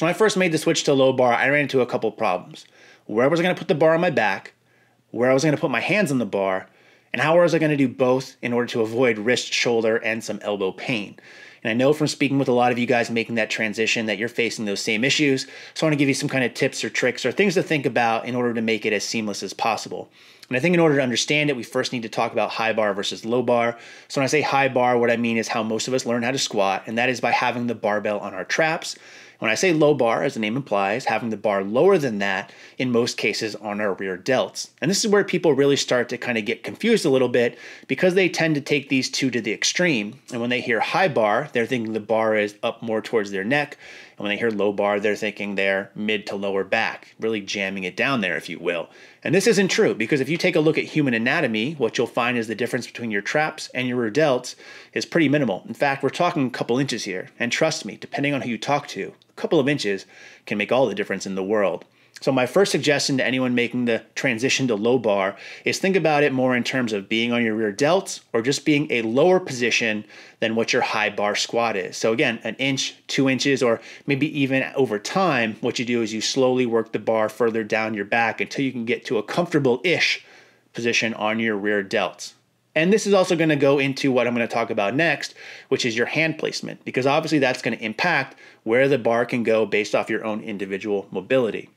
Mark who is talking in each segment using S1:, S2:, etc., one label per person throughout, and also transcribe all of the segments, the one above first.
S1: So when I first made the switch to low bar, I ran into a couple problems. Where was I going to put the bar on my back? Where I was going to put my hands on the bar? And how was I going to do both in order to avoid wrist, shoulder, and some elbow pain? And I know from speaking with a lot of you guys making that transition that you're facing those same issues. So I want to give you some kind of tips or tricks or things to think about in order to make it as seamless as possible. And I think in order to understand it, we first need to talk about high bar versus low bar. So when I say high bar, what I mean is how most of us learn how to squat, and that is by having the barbell on our traps when I say low bar, as the name implies, having the bar lower than that in most cases on our rear delts. And this is where people really start to kind of get confused a little bit because they tend to take these two to the extreme. And when they hear high bar, they're thinking the bar is up more towards their neck and when they hear low bar, they're thinking they're mid to lower back, really jamming it down there, if you will. And this isn't true because if you take a look at human anatomy, what you'll find is the difference between your traps and your delts is pretty minimal. In fact, we're talking a couple inches here. And trust me, depending on who you talk to, a couple of inches can make all the difference in the world. So, my first suggestion to anyone making the transition to low bar is think about it more in terms of being on your rear delts or just being a lower position than what your high bar squat is. So, again, an inch, two inches, or maybe even over time, what you do is you slowly work the bar further down your back until you can get to a comfortable ish position on your rear delts. And this is also going to go into what I'm going to talk about next, which is your hand placement, because obviously that's going to impact where the bar can go based off your own individual mobility.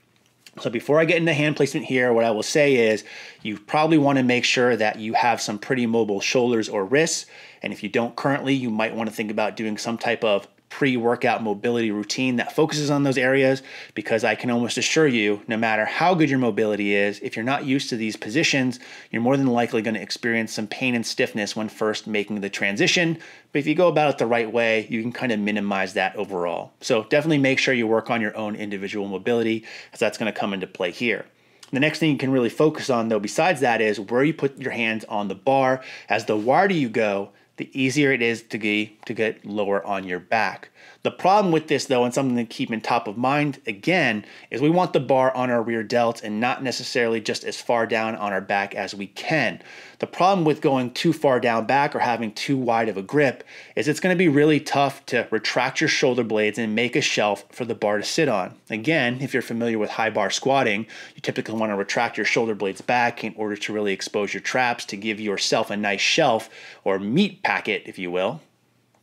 S1: So before I get into hand placement here, what I will say is you probably want to make sure that you have some pretty mobile shoulders or wrists. And if you don't currently, you might want to think about doing some type of pre workout mobility routine that focuses on those areas because I can almost assure you, no matter how good your mobility is, if you're not used to these positions, you're more than likely going to experience some pain and stiffness when first making the transition. But if you go about it the right way, you can kind of minimize that overall. So definitely make sure you work on your own individual mobility as that's going to come into play here. The next thing you can really focus on, though, besides that, is where you put your hands on the bar. As the wider you go, the easier it is to get, to get lower on your back. The problem with this though, and something to keep in top of mind again, is we want the bar on our rear delt and not necessarily just as far down on our back as we can. The problem with going too far down back or having too wide of a grip is it's gonna be really tough to retract your shoulder blades and make a shelf for the bar to sit on. Again, if you're familiar with high bar squatting, you typically wanna retract your shoulder blades back in order to really expose your traps to give yourself a nice shelf or meat packet, if you will,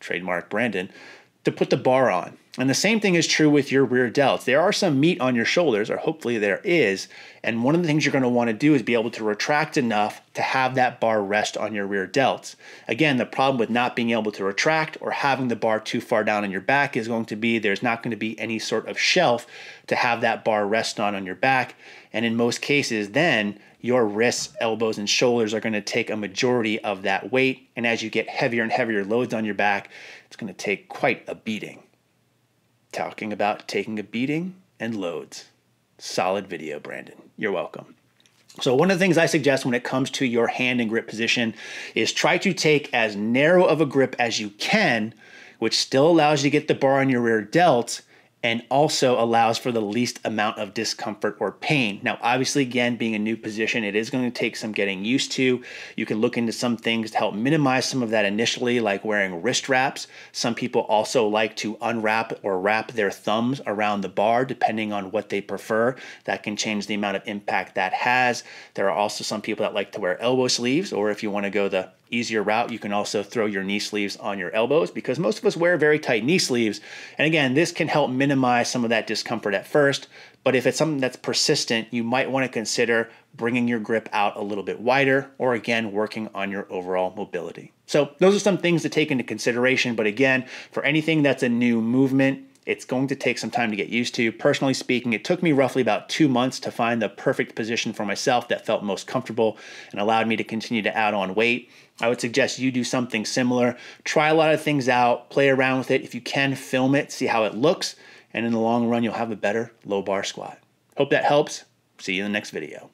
S1: trademark Brandon, to put the bar on and the same thing is true with your rear delts. There are some meat on your shoulders, or hopefully there is. And one of the things you're going to want to do is be able to retract enough to have that bar rest on your rear delts. Again, the problem with not being able to retract or having the bar too far down on your back is going to be there's not going to be any sort of shelf to have that bar rest on on your back. And in most cases, then your wrists, elbows, and shoulders are going to take a majority of that weight. And as you get heavier and heavier loads on your back, it's going to take quite a beating talking about taking a beating and loads. Solid video, Brandon. You're welcome. So, one of the things I suggest when it comes to your hand and grip position is try to take as narrow of a grip as you can, which still allows you to get the bar on your rear delt and also allows for the least amount of discomfort or pain. Now, obviously, again, being a new position, it is going to take some getting used to. You can look into some things to help minimize some of that initially, like wearing wrist wraps. Some people also like to unwrap or wrap their thumbs around the bar, depending on what they prefer. That can change the amount of impact that has. There are also some people that like to wear elbow sleeves, or if you want to go the easier route. You can also throw your knee sleeves on your elbows because most of us wear very tight knee sleeves. And again, this can help minimize some of that discomfort at first. But if it's something that's persistent, you might want to consider bringing your grip out a little bit wider or again, working on your overall mobility. So those are some things to take into consideration. But again, for anything that's a new movement, it's going to take some time to get used to. Personally speaking, it took me roughly about two months to find the perfect position for myself that felt most comfortable and allowed me to continue to add on weight. I would suggest you do something similar. Try a lot of things out, play around with it. If you can, film it, see how it looks, and in the long run, you'll have a better low bar squat. Hope that helps. See you in the next video.